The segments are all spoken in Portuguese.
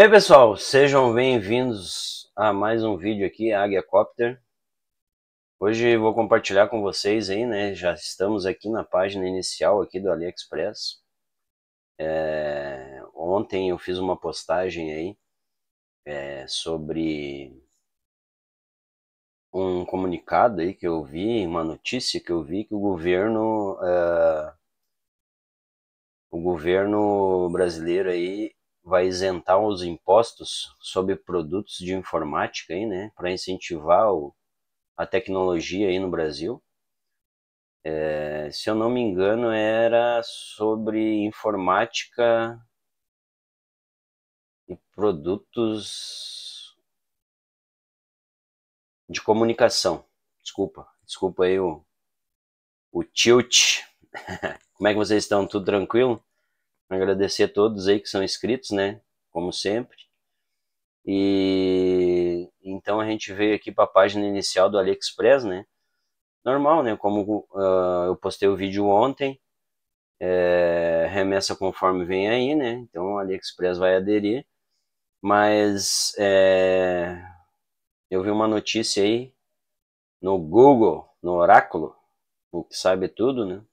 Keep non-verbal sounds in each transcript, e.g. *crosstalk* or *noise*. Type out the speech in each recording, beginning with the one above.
E aí pessoal, sejam bem-vindos a mais um vídeo aqui, Águia Copter. Hoje vou compartilhar com vocês aí, né, já estamos aqui na página inicial aqui do AliExpress. É, ontem eu fiz uma postagem aí é, sobre um comunicado aí que eu vi, uma notícia que eu vi que o governo, é, o governo brasileiro aí vai isentar os impostos sobre produtos de informática aí, né, para incentivar o, a tecnologia aí no Brasil. É, se eu não me engano, era sobre informática e produtos de comunicação. Desculpa, desculpa aí o, o tilt. *laughs* Como é que vocês estão? Tudo tranquilo? Agradecer a todos aí que são inscritos, né? Como sempre. E então a gente veio aqui para a página inicial do AliExpress, né? Normal, né? Como uh, eu postei o vídeo ontem, é, remessa conforme vem aí, né? Então o AliExpress vai aderir. Mas é, eu vi uma notícia aí no Google, no Oráculo, o que sabe tudo, né?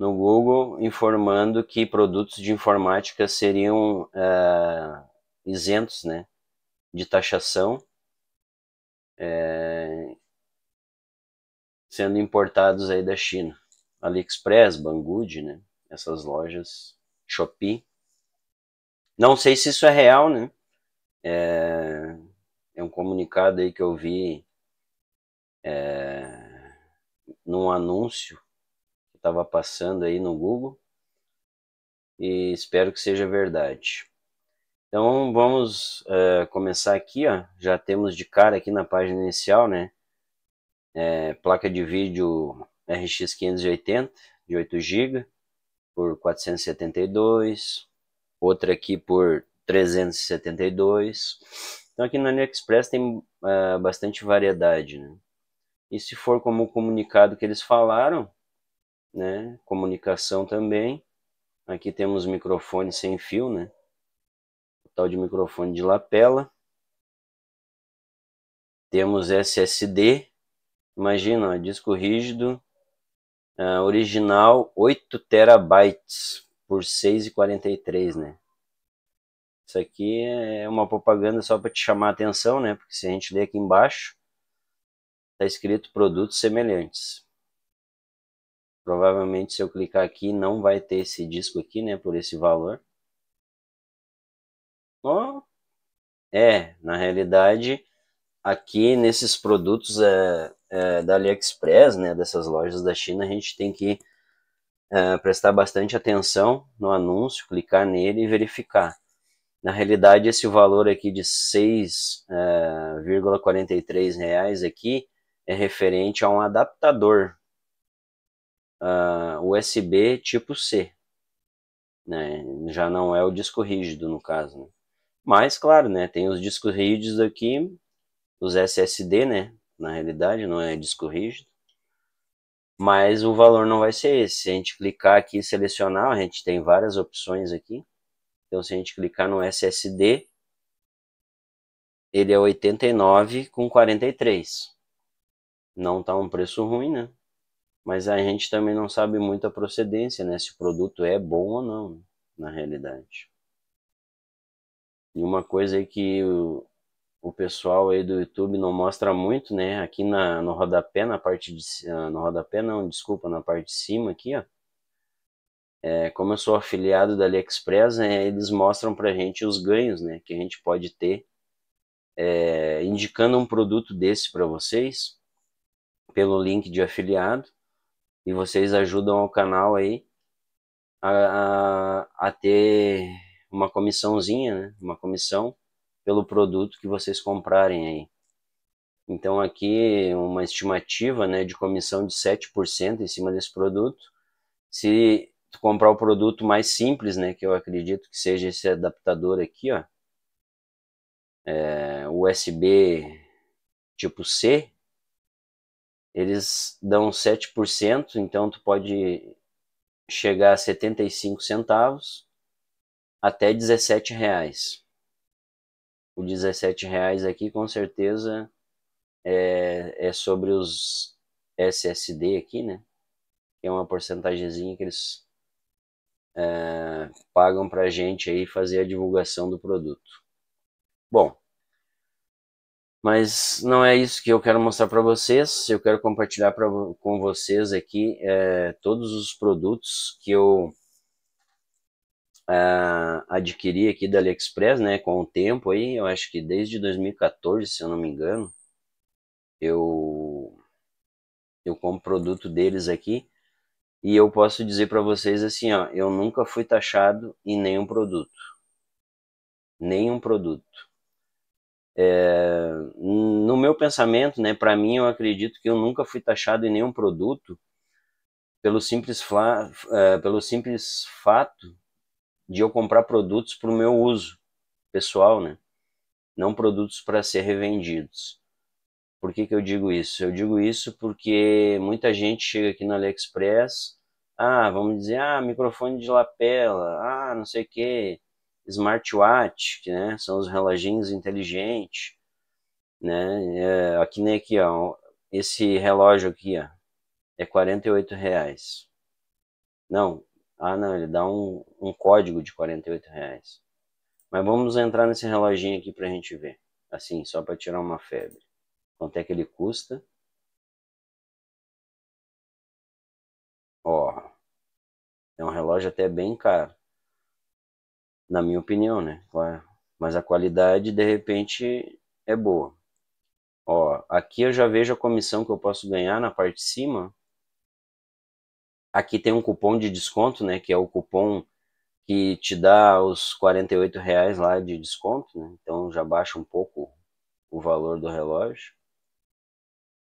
no Google informando que produtos de informática seriam uh, isentos né, de taxação, é, sendo importados aí da China. AliExpress, Banggood, né, essas lojas, Shopee. Não sei se isso é real, né? É, é um comunicado aí que eu vi é, num anúncio estava passando aí no Google e espero que seja verdade. Então vamos uh, começar aqui, ó. já temos de cara aqui na página inicial, né? É, placa de vídeo RX 580 de 8 GB por 472, outra aqui por 372. Então aqui na AliExpress tem uh, bastante variedade, né? E se for como o comunicado que eles falaram, né? Comunicação também. Aqui temos microfone sem fio, né? O tal de microfone de lapela. Temos SSD. Imagina, ó, disco rígido uh, original 8 terabytes por 6,43, né? Isso aqui é uma propaganda só para te chamar a atenção, né? Porque se a gente ler aqui embaixo, está escrito produtos semelhantes. Provavelmente se eu clicar aqui não vai ter esse disco aqui, né, por esse valor. Oh, é, na realidade, aqui nesses produtos é, é, da AliExpress, né, dessas lojas da China, a gente tem que é, prestar bastante atenção no anúncio, clicar nele e verificar. Na realidade, esse valor aqui de 6,43 é, reais aqui é referente a um adaptador uh, ah, USB tipo C. Né? Já não é o disco rígido, no caso. Né? Mas, claro, né, tem os discos rígidos aqui, os SSD, né? Na realidade, não é disco rígido. Mas o valor não vai ser esse. Se a gente clicar aqui e selecionar, a gente tem várias opções aqui. Então, se a gente clicar no SSD, ele é 89 com Não está um preço ruim, né? mas a gente também não sabe muito a procedência, né? Se o produto é bom ou não, na realidade. E uma coisa aí que o, o pessoal aí do YouTube não mostra muito, né? Aqui na, no rodapé, na parte de ah, no rodapé não, desculpa, na parte de cima aqui, ó. É, como eu sou afiliado da AliExpress, né, eles mostram pra gente os ganhos, né? Que a gente pode ter é, indicando um produto desse para vocês pelo link de afiliado e vocês ajudam o canal aí a, a, a ter uma comissãozinha, né? Uma comissão pelo produto que vocês comprarem aí. Então aqui uma estimativa, né, de comissão de 7% em cima desse produto. Se tu comprar o produto mais simples, né, que eu acredito que seja esse adaptador aqui, ó, é, USB tipo C, eles dão 7%, então tu pode chegar a 75 centavos até 17 reais. O 17 reais aqui com certeza é, é sobre os SSD aqui, né? É uma porcentagemzinha que eles é, pagam para gente aí fazer a divulgação do produto. Bom, mas não é isso que eu quero mostrar para vocês. Eu quero compartilhar pra, com vocês aqui é, todos os produtos que eu é, adquiri aqui da AliExpress, né? Com o tempo aí, eu acho que desde 2014, se eu não me engano, eu eu compro produto deles aqui e eu posso dizer para vocês assim, ó, eu nunca fui taxado em nenhum produto, nenhum produto é, no meu pensamento, né, para mim, eu acredito que eu nunca fui taxado em nenhum produto pelo simples, fla, é, pelo simples fato de eu comprar produtos para o meu uso pessoal, né? não produtos para ser revendidos. Por que, que eu digo isso? Eu digo isso porque muita gente chega aqui no AliExpress, ah, vamos dizer, ah, microfone de lapela, ah, não sei o que, smartwatch, que né, são os reloginhos inteligentes, né, é, aqui nem aqui, ó, esse relógio aqui, ó, é 48 reais. Não, ah não, ele dá um, um código de 48 reais. Mas vamos entrar nesse reloginho aqui pra gente ver, assim, só para tirar uma febre. Quanto é que ele custa? Ó, é um relógio até bem caro na minha opinião, né? Claro. Mas a qualidade, de repente, é boa. Ó, aqui eu já vejo a comissão que eu posso ganhar na parte de cima. Aqui tem um cupom de desconto, né? Que é o cupom que te dá os 48 reais lá de desconto, né? Então já baixa um pouco o valor do relógio.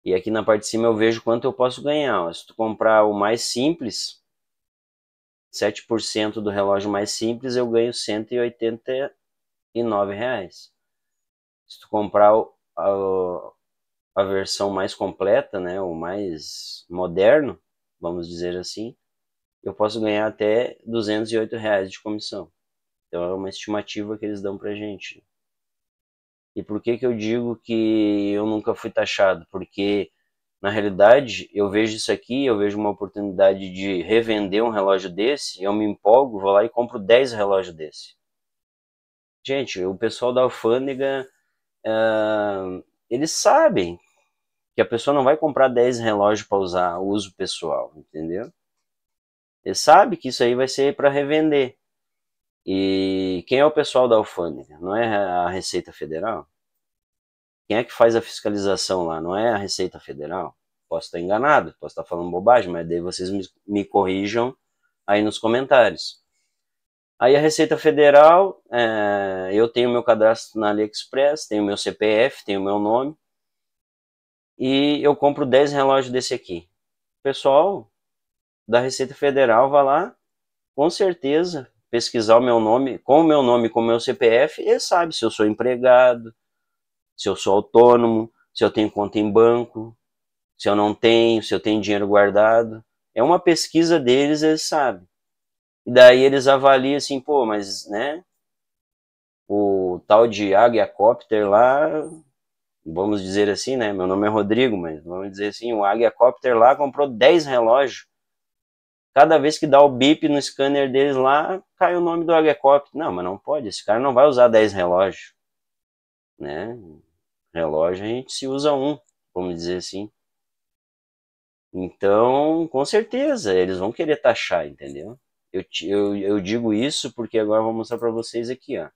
E aqui na parte de cima eu vejo quanto eu posso ganhar. Se tu comprar o mais simples, 7% do relógio mais simples, eu ganho 189 reais. Se tu comprar a, a versão mais completa, né, o mais moderno, vamos dizer assim, eu posso ganhar até 208 reais de comissão. Então é uma estimativa que eles dão pra gente. E por que que eu digo que eu nunca fui taxado? Porque na realidade, eu vejo isso aqui, eu vejo uma oportunidade de revender um relógio desse, eu me empolgo, vou lá e compro 10 relógios desse. Gente, o pessoal da alfândega, uh, eles sabem que a pessoa não vai comprar 10 relógios para usar uso pessoal, entendeu? Ele sabe que isso aí vai ser para revender. E quem é o pessoal da alfândega? Não é a Receita Federal? Quem é que faz a fiscalização lá? Não é a Receita Federal? Posso estar enganado, posso estar falando bobagem, mas daí vocês me, me corrijam aí nos comentários. Aí a Receita Federal, é, eu tenho meu cadastro na AliExpress, tenho meu CPF, tenho meu nome, e eu compro 10 relógios desse aqui. pessoal da Receita Federal vai lá, com certeza, pesquisar o meu nome, com o meu nome, com o meu CPF, e sabe se eu sou empregado, se eu sou autônomo, se eu tenho conta em banco, se eu não tenho, se eu tenho dinheiro guardado. É uma pesquisa deles, eles sabem. E daí eles avaliam assim, pô, mas, né, o tal de Águia Copter lá, vamos dizer assim, né, meu nome é Rodrigo, mas vamos dizer assim, o Águia Copter lá comprou 10 relógios. Cada vez que dá o bip no scanner deles lá, cai o nome do Águia Copter. Não, mas não pode, esse cara não vai usar 10 relógios né? Relógio a gente se usa um, vamos dizer assim. Então, com certeza, eles vão querer taxar, entendeu? Eu, eu, eu digo isso porque agora eu vou mostrar para vocês aqui, ó.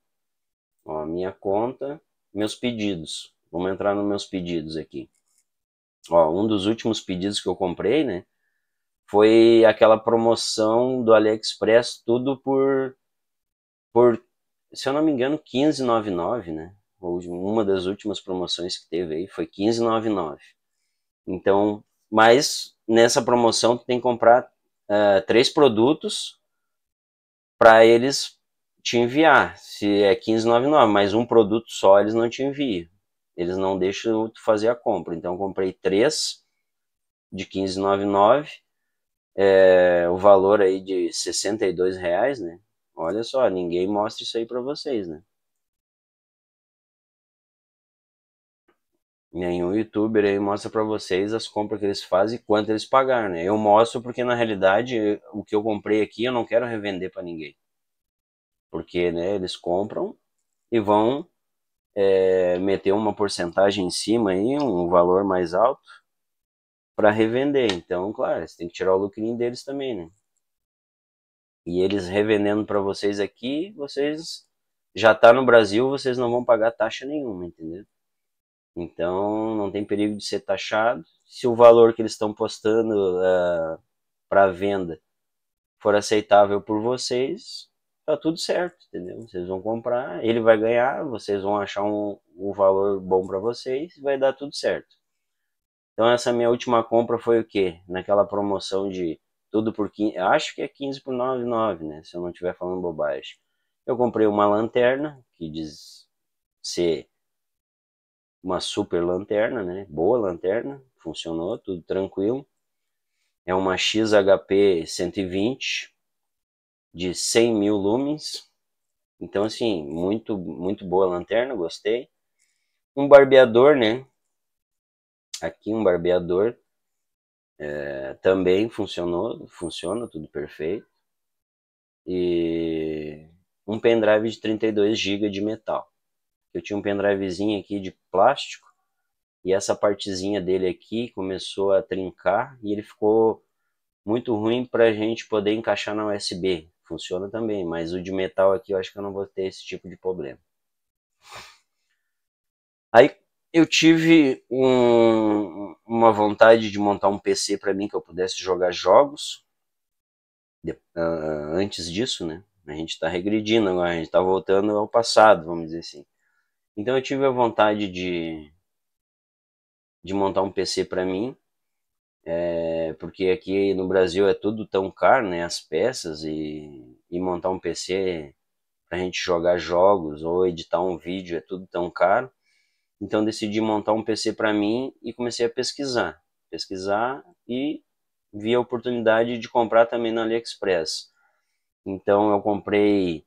ó. Minha conta, meus pedidos. Vamos entrar nos meus pedidos aqui. Ó, um dos últimos pedidos que eu comprei, né? Foi aquela promoção do AliExpress, tudo por, por se eu não me engano, 15,99, né? uma das últimas promoções que teve aí foi 15,99. Então, mas nessa promoção tu tem que comprar uh, três produtos para eles te enviar. Se é 15,99, mas um produto só eles não te enviam. Eles não deixam tu fazer a compra. Então, comprei três de 15,99. É, eh, o valor aí de 62 reais, né? Olha só, ninguém mostra isso aí para vocês, né? nenhum youtuber aí mostra para vocês as compras que eles fazem e quanto eles pagaram, né? Eu mostro porque na realidade o que eu comprei aqui eu não quero revender para ninguém. Porque, né, eles compram e vão é, meter uma porcentagem em cima aí, um valor mais alto para revender. Então, claro, você tem que tirar o lucrinho deles também, né? E eles revendendo para vocês aqui, vocês já tá no Brasil, vocês não vão pagar taxa nenhuma, entendeu? Então, não tem perigo de ser taxado. Se o valor que eles estão postando uh, é, para venda for aceitável por vocês, tá tudo certo, entendeu? Vocês vão comprar, ele vai ganhar, vocês vão achar um, um valor bom para vocês, vai dar tudo certo. Então essa minha última compra foi o quê? Naquela promoção de tudo por 15, acho que é 15 por 99, né, se eu não estiver falando bobagem. Eu comprei uma lanterna que diz ser uma super lanterna, né? Boa lanterna, funcionou, tudo tranquilo. É uma XHP 120 de 100 mil lumens. Então, assim, muito, muito boa lanterna, gostei. Um barbeador, né? Aqui um barbeador é, também funcionou, funciona tudo perfeito. E um pendrive de 32 GB de metal. Eu tinha um pendrivezinho aqui de plástico e essa partezinha dele aqui começou a trincar e ele ficou muito ruim para a gente poder encaixar na USB. Funciona também, mas o de metal aqui eu acho que eu não vou ter esse tipo de problema. Aí eu tive um, uma vontade de montar um PC para mim que eu pudesse jogar jogos. Ah, antes disso, né? A gente está regredindo agora, a gente está voltando ao passado, vamos dizer assim. Então eu tive a vontade de, de montar um PC para mim, é, porque aqui no Brasil é tudo tão caro, né, as peças, e, e montar um PC para a gente jogar jogos ou editar um vídeo é tudo tão caro. Então decidi montar um PC para mim e comecei a pesquisar, pesquisar e vi a oportunidade de comprar também no AliExpress. Então eu comprei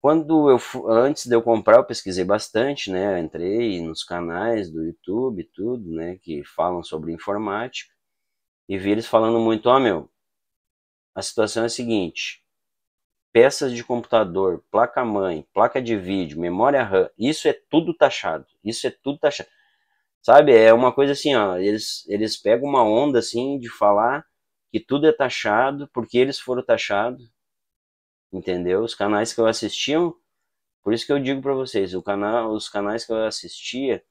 Quando eu antes de eu comprar, eu pesquisei bastante, né? Entrei nos canais do YouTube, tudo, né, que falam sobre informática e vi eles falando muito, ó, oh, meu, a situação é a seguinte: peças de computador, placa-mãe, placa de vídeo, memória RAM, isso é tudo taxado. Isso é tudo taxado. Sabe? É uma coisa assim, ó, eles eles pegam uma onda assim de falar que tudo é taxado porque eles foram taxados entendeu? Os canais que eu assistiam, por isso que eu digo para vocês, o canal, os canais que eu assistia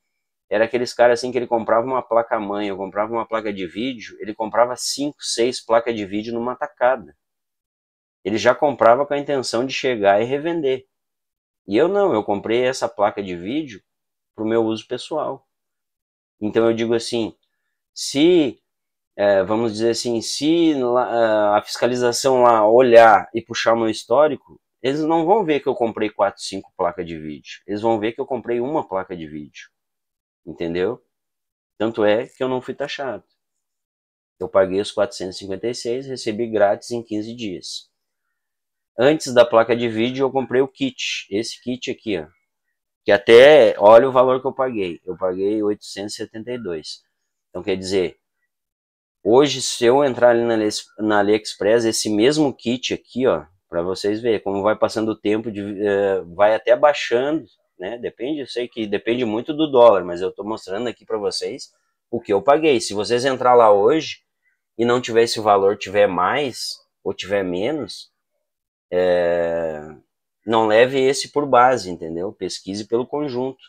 era aqueles caras assim que ele comprava uma placa mãe, eu comprava uma placa de vídeo, ele comprava cinco, seis placas de vídeo numa tacada. Ele já comprava com a intenção de chegar e revender. E eu não, eu comprei essa placa de vídeo para o meu uso pessoal. Então eu digo assim, se é, vamos dizer assim, se é, a fiscalização lá olhar e puxar meu histórico, eles não vão ver que eu comprei 4, 5 placas de vídeo. Eles vão ver que eu comprei uma placa de vídeo. Entendeu? Tanto é que eu não fui taxado. Eu paguei os 456, recebi grátis em 15 dias. Antes da placa de vídeo, eu comprei o kit. Esse kit aqui, ó. Que até, olha o valor que eu paguei. Eu paguei 872. Então, quer dizer, Hoje, se eu entrar ali na, AliExpress, esse mesmo kit aqui, ó, para vocês verem como vai passando o tempo, de, uh, vai até baixando, né? Depende, eu sei que depende muito do dólar, mas eu estou mostrando aqui para vocês o que eu paguei. Se vocês entrar lá hoje e não tiver esse valor, tiver mais ou tiver menos, é... não leve esse por base, entendeu? Pesquise pelo conjunto,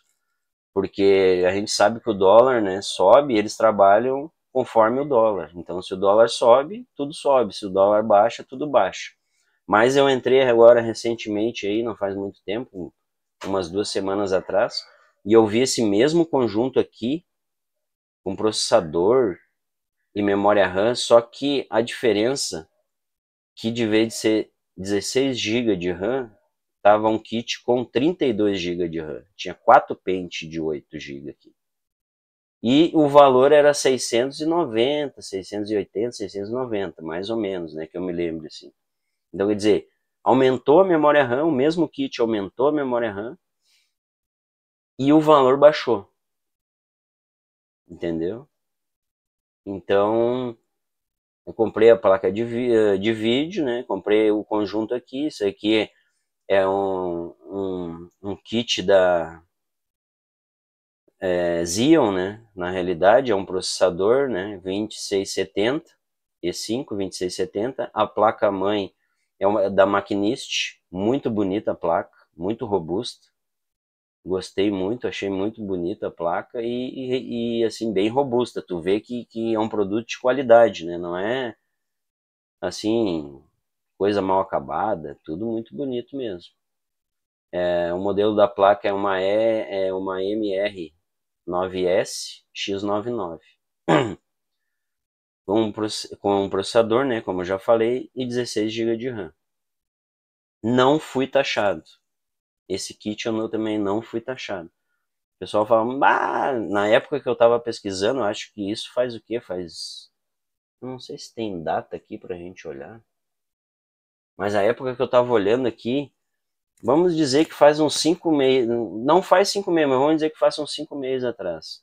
porque a gente sabe que o dólar, né, sobe, eles trabalham conforme o dólar. Então, se o dólar sobe, tudo sobe. Se o dólar baixa, tudo baixa. Mas eu entrei agora recentemente aí, não faz muito tempo, umas duas semanas atrás, e eu vi esse mesmo conjunto aqui com processador e memória RAM, só que a diferença que de vez de ser 16 GB de RAM, estava um kit com 32 GB de RAM. Tinha 4 pentes de 8 GB aqui. E o valor era 690, 680, 690, mais ou menos, né, que eu me lembro assim. Então, quer dizer, aumentou a memória RAM, o mesmo kit aumentou a memória RAM e o valor baixou. Entendeu? Então, eu comprei a placa de, eh, de vídeo, né? Comprei o conjunto aqui, isso aqui é um, um, um kit da é, Xeon, né? Na realidade, é um processador, né? 2670 E5, 2670. A placa mãe é uma, é da Machinist, muito bonita a placa, muito robusta. Gostei muito, achei muito bonita a placa e, e, e, assim, bem robusta. Tu vê que, que é um produto de qualidade, né? Não é assim, coisa mal acabada, tudo muito bonito mesmo. É, o modelo da placa é uma, e, é uma MR 9S X99. com um processador, né, como eu já falei, e 16 GB de RAM. Não fui taxado. Esse kit é eu também não fui taxado. O pessoal fala, ah, na época que eu estava pesquisando, acho que isso faz o que? Faz. Não sei se tem data aqui pra gente olhar. Mas a época que eu estava olhando aqui, Vamos dizer que faz uns cinco meses, não faz cinco meses, mas vamos dizer que faz uns cinco meses atrás.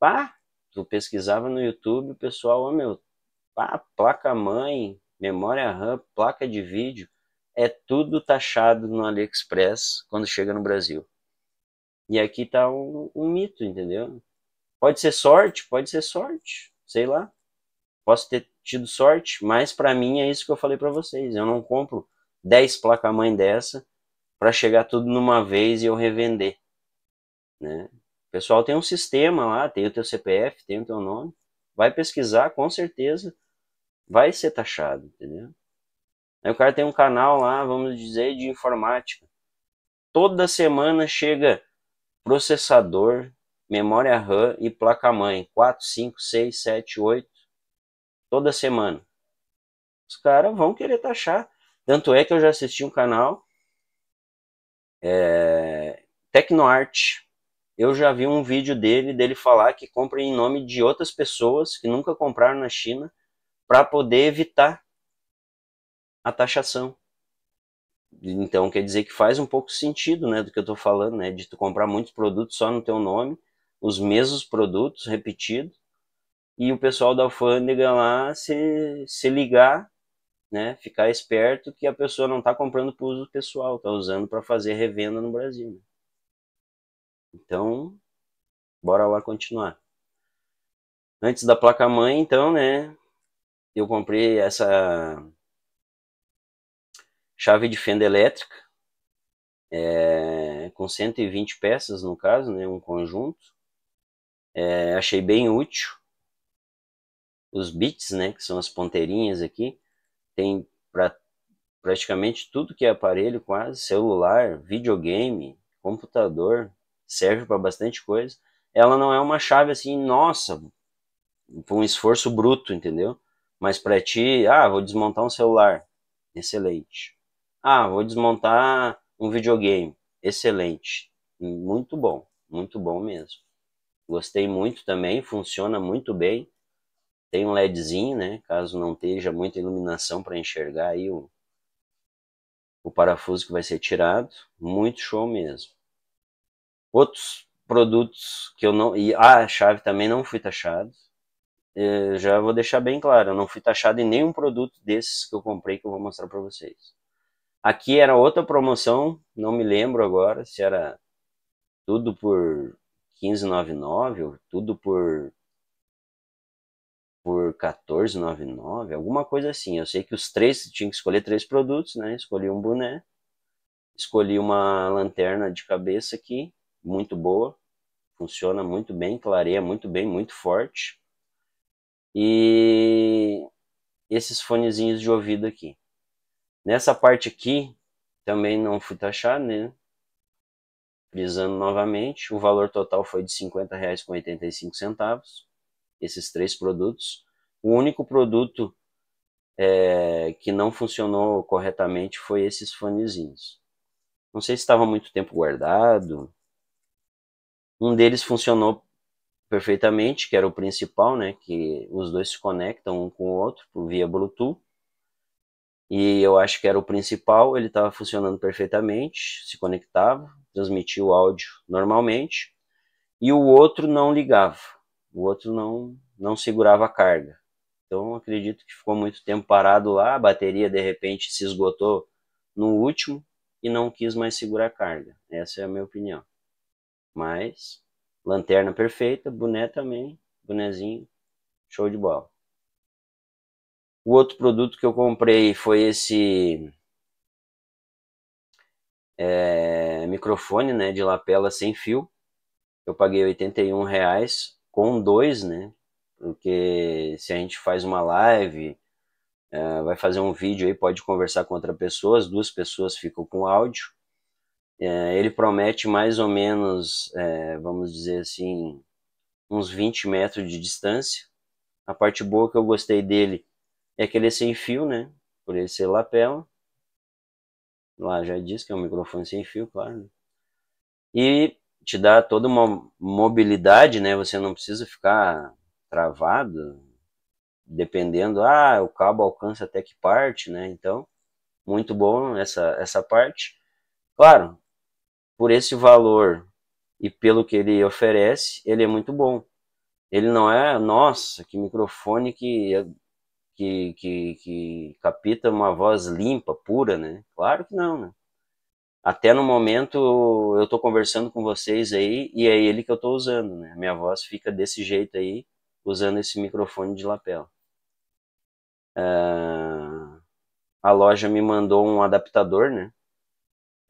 Pá, tu pesquisava no YouTube, o pessoal, oh, meu, pá, placa mãe, memória RAM, placa de vídeo, é tudo taxado no AliExpress quando chega no Brasil. E aqui tá um, um mito, entendeu? Pode ser sorte, pode ser sorte, sei lá. Posso ter tido sorte, mas para mim é isso que eu falei para vocês. Eu não compro 10 placa-mãe dessa para chegar tudo numa vez e eu revender, né? O pessoal tem um sistema lá, tem o teu CPF, tem o teu nome, vai pesquisar, com certeza vai ser taxado, entendeu? Aí o cara tem um canal lá, vamos dizer, de informática. Toda semana chega processador, memória RAM e placa-mãe. 4, 5, 6, 7, 8. Toda semana. Os caras vão querer taxar. Tanto é que eu já assisti um canal é, eu já vi um vídeo dele, dele falar que compra em nome de outras pessoas que nunca compraram na China para poder evitar a taxação. Então quer dizer que faz um pouco sentido, né, do que eu estou falando, né, de tu comprar muitos produtos só no teu nome, os mesmos produtos repetidos, e o pessoal da alfândega lá se, se ligar né, ficar esperto que a pessoa não está comprando para uso pessoal, está usando para fazer revenda no Brasil. Né? Então, bora lá continuar. Antes da placa mãe, então, né, eu comprei essa chave de fenda elétrica é, com 120 peças no caso, né, um conjunto. É, achei bem útil os bits, né, que são as ponteirinhas aqui, tem pra, praticamente tudo que é aparelho, quase celular, videogame, computador, serve para bastante coisa. Ela não é uma chave assim, nossa, com um esforço bruto, entendeu? Mas para ti, ah, vou desmontar um celular, excelente. Ah, vou desmontar um videogame, excelente, muito bom, muito bom mesmo. Gostei muito também, funciona muito bem. Tem um LEDzinho, né? Caso não esteja muita iluminação para enxergar aí o, o parafuso que vai ser tirado. Muito show mesmo. Outros produtos que eu não. E, ah, a chave também não fui taxado. Eu é, já vou deixar bem claro, eu não fui taxado em nenhum produto desses que eu comprei que eu vou mostrar para vocês. Aqui era outra promoção, não me lembro agora se era tudo por 15,99 ou tudo por por 14,99, alguma coisa assim. Eu sei que os três tinha que escolher três produtos, né? Escolhi um boné, escolhi uma lanterna de cabeça aqui, muito boa, funciona muito bem, clareia muito bem, muito forte. E esses fonezinhos de ouvido aqui. Nessa parte aqui, também não fui taxar, né? Frisando novamente, o valor total foi de R$ 50,85 esses três produtos. O único produto é, que não funcionou corretamente foi esses fonezinhos. Não sei se estava muito tempo guardado. Um deles funcionou perfeitamente, que era o principal, né? Que os dois se conectam um com o outro via Bluetooth. E eu acho que era o principal, ele estava funcionando perfeitamente, se conectava, transmitia o áudio normalmente. E o outro não ligava o outro não, não segurava a carga. Então acredito que ficou muito tempo parado lá, a bateria de repente se esgotou no último e não quis mais segurar a carga. Essa é a minha opinião. Mas, lanterna perfeita, boné também, bonezinho, show de bola. O outro produto que eu comprei foi esse é, microfone né, de lapela sem fio. Eu paguei R$ 81,00 com dois, né? Porque se a gente faz uma live, é, vai fazer um vídeo aí, pode conversar com outra pessoa, as duas pessoas ficam com áudio. É, ele promete mais ou menos, é, vamos dizer assim, uns 20 metros de distância. A parte boa que eu gostei dele é que ele é sem fio, né? Por ele ser lapela. Lá já disse que é um microfone sem fio, claro. Né? E te dá toda uma mobilidade, né? Você não precisa ficar travado, dependendo, ah, o cabo alcança até que parte, né? Então, muito bom essa, essa parte. Claro, por esse valor e pelo que ele oferece, ele é muito bom. Ele não é, nossa, que microfone que, que, que, que uma voz limpa, pura, né? Claro que não, né? até no momento eu estou conversando com vocês aí e é ele que eu estou usando, né? Minha voz fica desse jeito aí, usando esse microfone de lapela. Uh, a loja me mandou um adaptador, né?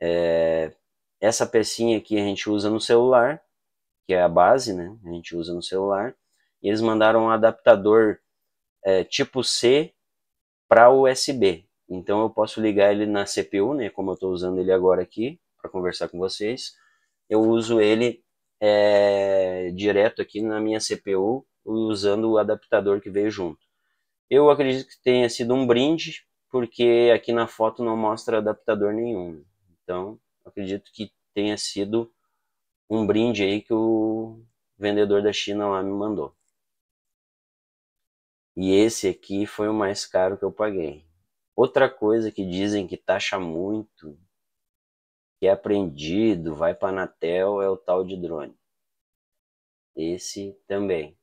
É, essa pecinha aqui a gente usa no celular, que é a base, né? A gente usa no celular. E eles mandaram um adaptador é, tipo C para USB. Então eu posso ligar ele na CPU, né, como eu estou usando ele agora aqui para conversar com vocês. Eu uso ele é, direto aqui na minha CPU usando o adaptador que veio junto. Eu acredito que tenha sido um brinde, porque aqui na foto não mostra adaptador nenhum. Então, acredito que tenha sido um brinde aí que o vendedor da China lá me mandou. E esse aqui foi o mais caro que eu paguei. Outra coisa que dizem que taxa muito, que é aprendido, vai para a Anatel, é o tal de drone. Esse também.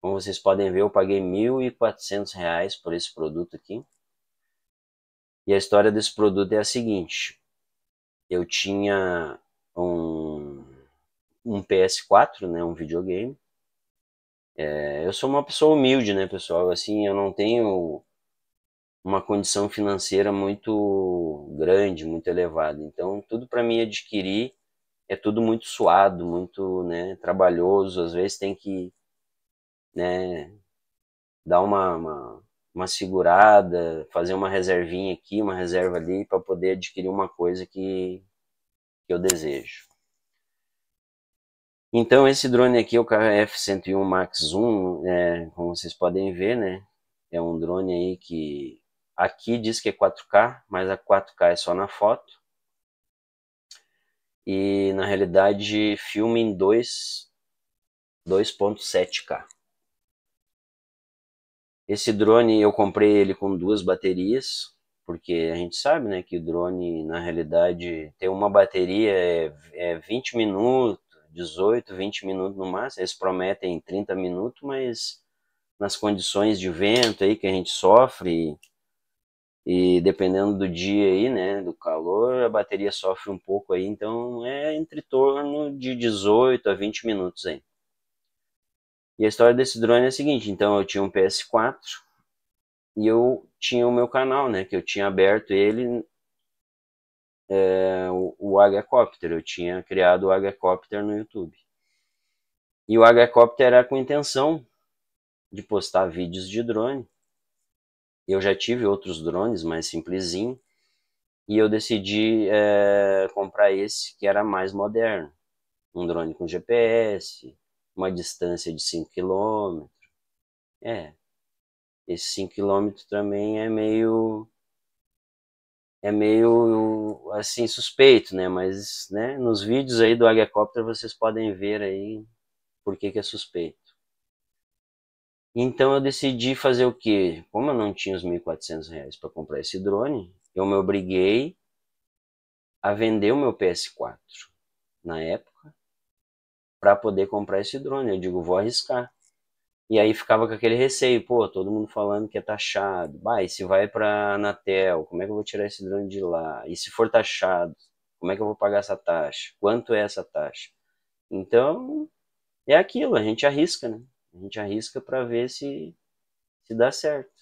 Como vocês podem ver, eu paguei R$ 1.400 por esse produto aqui. E a história desse produto é a seguinte. Eu tinha um, um PS4, né, um videogame. É, eu sou uma pessoa humilde, né, pessoal? Assim, eu não tenho uma condição financeira muito grande, muito elevada. Então, tudo para mim adquirir é tudo muito suado, muito né, trabalhoso. Às vezes tem que né, dar uma, uma, uma segurada, fazer uma reservinha aqui, uma reserva ali, para poder adquirir uma coisa que, que eu desejo. Então, esse drone aqui é o KF-101 Max 1, é, como vocês podem ver, né? É um drone aí que Aqui diz que é 4K, mas a 4K é só na foto. E na realidade, filme em 2.7K. Esse drone eu comprei ele com duas baterias, porque a gente sabe né, que o drone, na realidade, tem uma bateria é, é 20 minutos, 18, 20 minutos no máximo. Eles prometem 30 minutos, mas nas condições de vento aí que a gente sofre, e dependendo do dia aí, né, do calor, a bateria sofre um pouco aí, então é entre torno de 18 a 20 minutos aí. E a história desse drone é a seguinte, então eu tinha um PS4 e eu tinha o meu canal, né, que eu tinha aberto ele, é, o, o Agacopter, eu tinha criado o Agacopter no YouTube. E o Agacopter era com intenção de postar vídeos de drone, eu já tive outros drones mais simplesinho e eu decidi é, comprar esse que era mais moderno. Um drone com GPS, uma distância de 5 km. É, esse 5 km também é meio é meio assim suspeito, né? Mas, né, nos vídeos aí do Agacopter vocês podem ver aí por que que é suspeito. Então eu decidi fazer o quê? Como eu não tinha os 1.400 reais para comprar esse drone, eu me obriguei a vender o meu PS4 na época para poder comprar esse drone. Eu digo, vou arriscar. E aí ficava com aquele receio, pô, todo mundo falando que é taxado. Vai, se vai para Anatel, como é que eu vou tirar esse drone de lá? E se for taxado, como é que eu vou pagar essa taxa? Quanto é essa taxa? Então, é aquilo, a gente arrisca, né? A gente arrisca para ver se, se dá certo.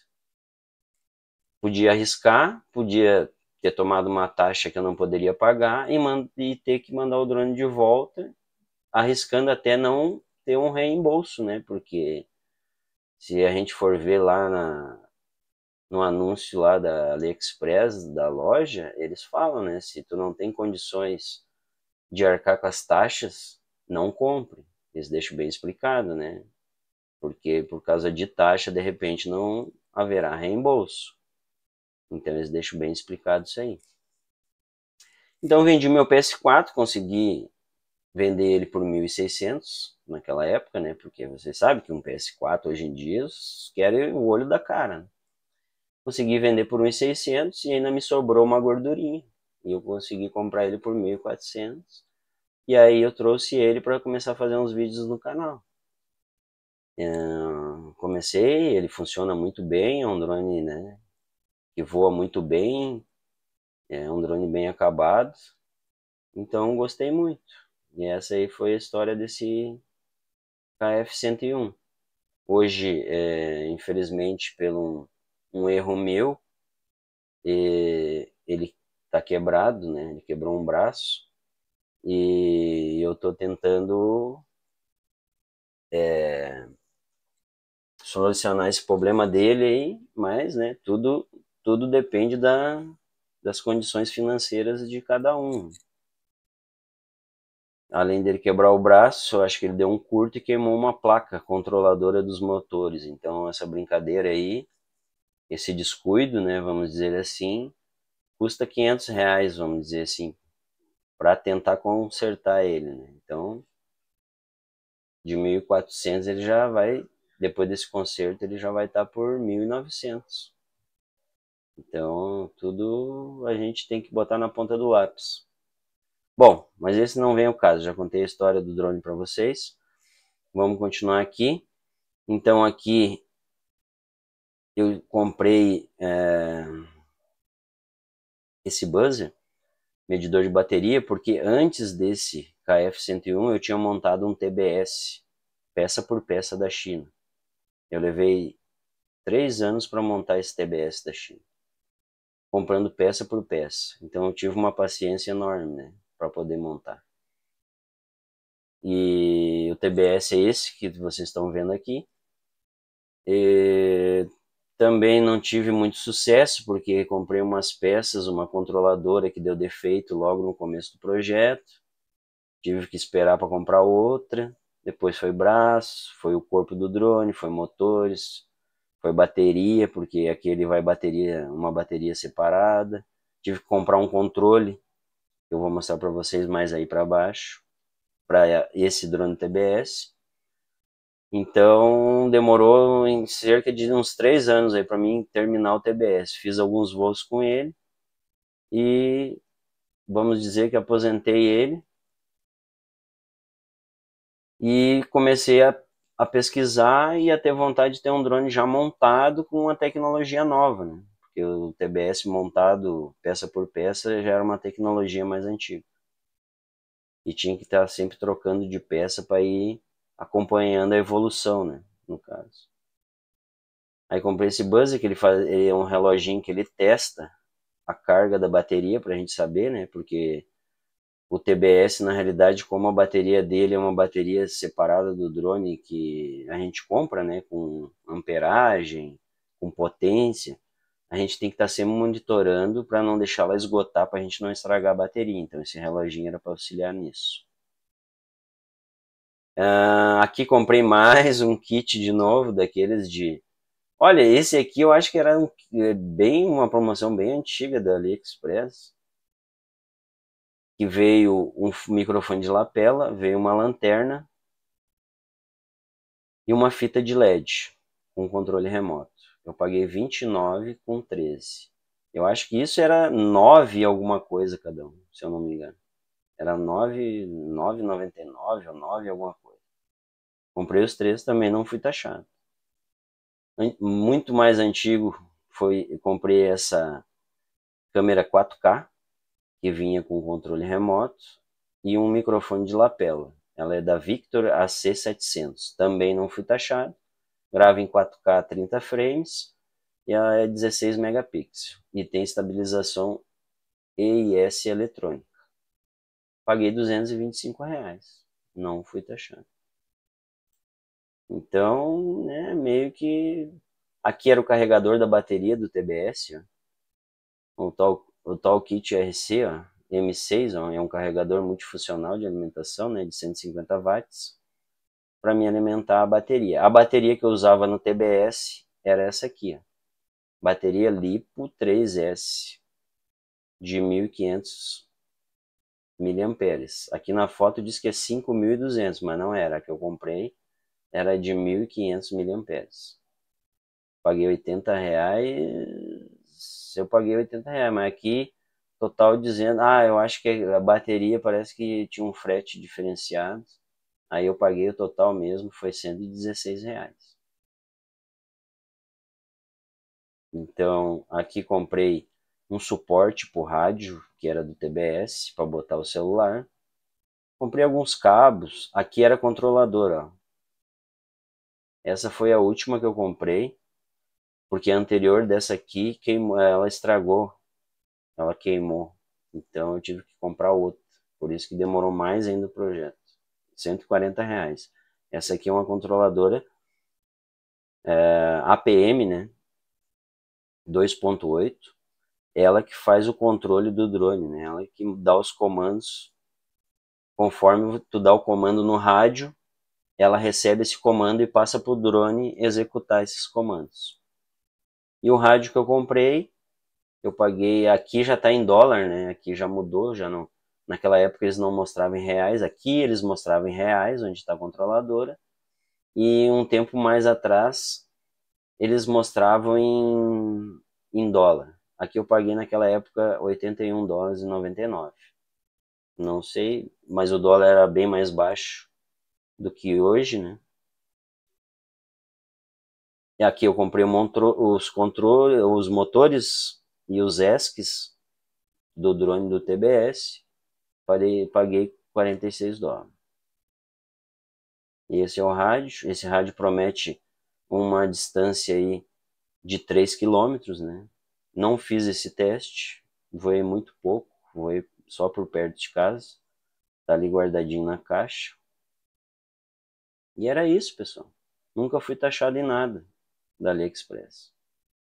Podia arriscar, podia ter tomado uma taxa que eu não poderia pagar e, e ter que mandar o drone de volta, arriscando até não ter um reembolso, né? Porque se a gente for ver lá na, no anúncio lá da AliExpress, da loja, eles falam, né? Se tu não tem condições de arcar com as taxas, não compre. Eles deixam bem explicado, né? porque por causa de taxa, de repente, não haverá reembolso. Então, eles deixam bem explicado isso aí. Então, vendi meu PS4, consegui vender ele por 1.600 naquela época, né? Porque você sabe que um PS4 hoje em dia quer o olho da cara. Né? Consegui vender por 1.600 e ainda me sobrou uma gordurinha. E eu consegui comprar ele por 1.400. E aí eu trouxe ele para começar a fazer uns vídeos no canal comecei, ele funciona muito bem, é um drone né, que voa muito bem, é um drone bem acabado, então gostei muito. E essa aí foi a história desse KF-101. Hoje, é, infelizmente, pelo um erro meu, ele está quebrado, né? Ele quebrou um braço e eu estou tentando é, solucionar esse problema dele aí, mas, né, tudo, tudo depende da, das condições financeiras de cada um. Além dele quebrar o braço, eu acho que ele deu um curto e queimou uma placa controladora dos motores. Então, essa brincadeira aí, esse descuido, né, vamos dizer assim, custa 500 reais, vamos dizer assim, para tentar consertar ele. Né? Então, de 1.400 ele já vai depois desse concerto ele já vai estar tá por 1.900. Então, tudo a gente tem que botar na ponta do lápis. Bom, mas esse não vem o caso, já contei a história do drone para vocês. Vamos continuar aqui. Então, aqui eu comprei é, esse buzzer, medidor de bateria, porque antes desse KF-101 eu tinha montado um TBS, peça por peça da China. Eu levei três anos para montar esse TBS da China, comprando peça por peça. Então eu tive uma paciência enorme, né, para poder montar. E o TBS é esse que vocês estão vendo aqui. E também não tive muito sucesso porque comprei umas peças, uma controladora que deu defeito logo no começo do projeto. Tive que esperar para comprar outra depois foi braço, foi o corpo do drone, foi motores, foi bateria, porque aqui ele vai bateria, uma bateria separada. Tive que comprar um controle, eu vou mostrar para vocês mais aí para baixo, para esse drone TBS. Então demorou em cerca de uns três anos aí para mim terminar o TBS. Fiz alguns voos com ele e vamos dizer que aposentei ele e comecei a, a, pesquisar e a ter vontade de ter um drone já montado com uma tecnologia nova, né? Porque o TBS montado peça por peça já era uma tecnologia mais antiga. E tinha que estar sempre trocando de peça para ir acompanhando a evolução, né? No caso. Aí comprei esse buzzer que ele faz, ele é um reloginho que ele testa a carga da bateria para a gente saber, né? Porque o TBS, na realidade, como a bateria dele é uma bateria separada do drone que a gente compra, né, com amperagem, com potência, a gente tem que estar tá sempre monitorando para não deixar ela esgotar, para a gente não estragar a bateria. Então, esse reloginho era para auxiliar nisso. Uh, aqui comprei mais um kit de novo, daqueles de. Olha, esse aqui eu acho que era um, é bem uma promoção bem antiga da AliExpress que veio um microfone de lapela, veio uma lanterna e uma fita de LED com controle remoto. Eu paguei 29 com 13. Eu acho que isso era 9 alguma coisa cada um, se eu não me engano. Era 9,99 ou 9 alguma coisa. Comprei os três também, não fui taxado. Muito mais antigo foi comprei essa câmera 4K que vinha com controle remoto, e um microfone de lapela. Ela é da Victor AC700, também não fui taxado, grava em 4K 30 frames e ela é 16 megapixels e tem estabilização EIS eletrônica. Paguei 225 reais, não fui taxado. Então, né, meio que aqui era o carregador da bateria do TBS, ó. o o Talkit RC, ó, M6, ó, é um carregador multifuncional de alimentação, né, de 150 watts, para me alimentar a bateria. A bateria que eu usava no TBS era essa aqui, ó, bateria Lipo 3S de 1500 miliamperes. Aqui na foto diz que é 5.200, mas não era. A que eu comprei era de 1.500 miliamperes. Paguei 80 reais eu paguei 80 reais, mas aqui total dizendo, ah, eu acho que a bateria parece que tinha um frete diferenciado. Aí eu paguei o total mesmo, foi 116 reais. Então, aqui comprei um suporte para o rádio, que era do TBS, para botar o celular. Comprei alguns cabos, aqui era controlador, ó. Essa foi a última que eu comprei porque a anterior dessa aqui queimou, ela estragou, ela queimou. Então eu tive que comprar outra, por isso que demorou mais ainda o projeto, 140 reais. Essa aqui é uma controladora é, APM, né? 2.8, ela que faz o controle do drone, né? Ela que dá os comandos. Conforme tu dá o comando no rádio, ela recebe esse comando e passa para o drone executar esses comandos. E o rádio que eu comprei, eu paguei. Aqui já está em dólar, né? Aqui já mudou, já não. Naquela época eles não mostravam em reais, aqui eles mostravam em reais, onde está a controladora. E um tempo mais atrás eles mostravam em, em dólar. Aqui eu paguei naquela época 81 dólares e 99. Não sei, mas o dólar era bem mais baixo do que hoje, né? E aqui eu comprei os controles, os motores e os ESCs do drone do TBS. Parei, paguei 46 dólares. E esse é o rádio. Esse rádio promete uma distância aí de 3 quilômetros, né? Não fiz esse teste, voei muito pouco, voei só por perto de casa. Tá ali guardadinho na caixa. E era isso, pessoal. Nunca fui taxado em nada da AliExpress.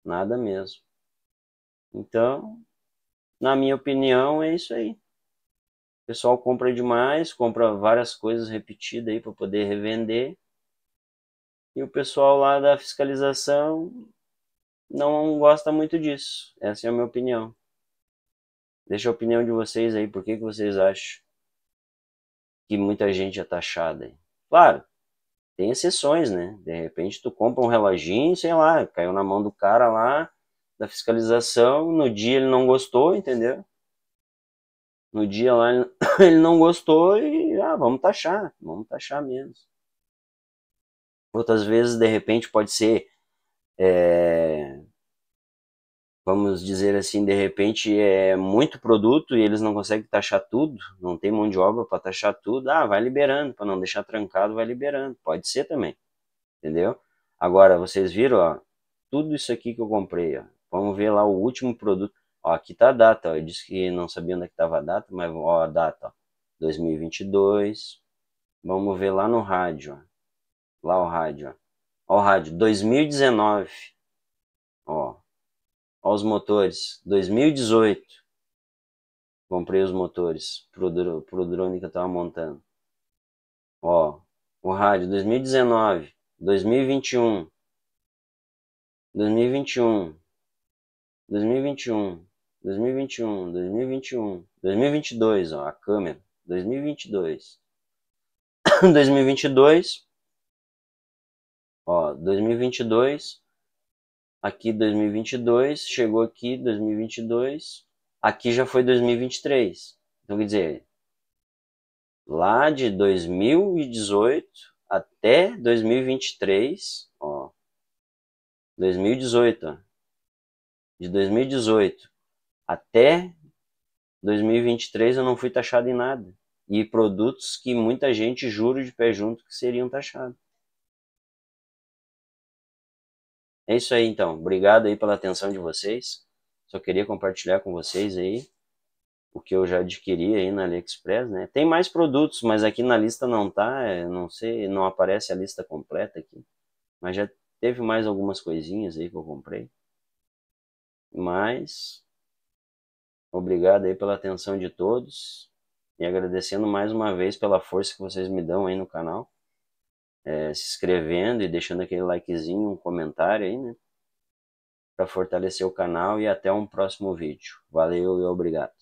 Nada mesmo. Então, na minha opinião, é isso aí. O pessoal compra demais, compra várias coisas repetidas aí para poder revender. E o pessoal lá da fiscalização não gosta muito disso. Essa é a minha opinião. Deixa a opinião de vocês aí, por que, que vocês acham que muita gente é taxada aí. Claro, tem exceções, né? De repente tu compra um reloginho, sei lá, caiu na mão do cara lá, da fiscalização, no dia ele não gostou, entendeu? No dia lá ele *coughs* não gostou e, ah, vamos taxar, vamos taxar menos. Outras vezes, de repente, pode ser é, vamos dizer assim, de repente é muito produto e eles não conseguem taxar tudo, não tem mão de obra para taxar tudo, ah, vai liberando, para não deixar trancado, vai liberando, pode ser também, entendeu? Agora, vocês viram, ó, tudo isso aqui que eu comprei, ó, vamos ver lá o último produto, ó, aqui tá a data, ó, eu disse que não sabia onde é que tava a data, mas ó, a data, ó, 2022, vamos ver lá no rádio, ó, lá o rádio, ó, ó o rádio, 2019, ó, aos motores. 2018, comprei os motores para o drone que eu tava montando. Ó, o rádio 2019, 2021, 2021, 2021, 2021, 2021, 2022, ó, a câmera, 2022. 2022, ó, 2022, aqui 2022, chegou aqui 2022, aqui já foi 2023. Então, quer dizer, lá de 2018 até 2023, ó, 2018, ó, de 2018 até 2023 eu não fui taxado em nada. E produtos que muita gente juro de pé junto que seriam taxados. É isso aí, então. Obrigado aí pela atenção de vocês. Só queria compartilhar com vocês aí o que eu já adquiri aí na AliExpress, né? Tem mais produtos, mas aqui na lista não tá, é, não sei, não aparece a lista completa aqui. Mas já teve mais algumas coisinhas aí que eu comprei. Mas obrigado aí pela atenção de todos e agradecendo mais uma vez pela força que vocês me dão aí no canal é, se inscrevendo e deixando aquele likezinho, um comentário aí, né? Para fortalecer o canal e até um próximo vídeo. Valeu e obrigado.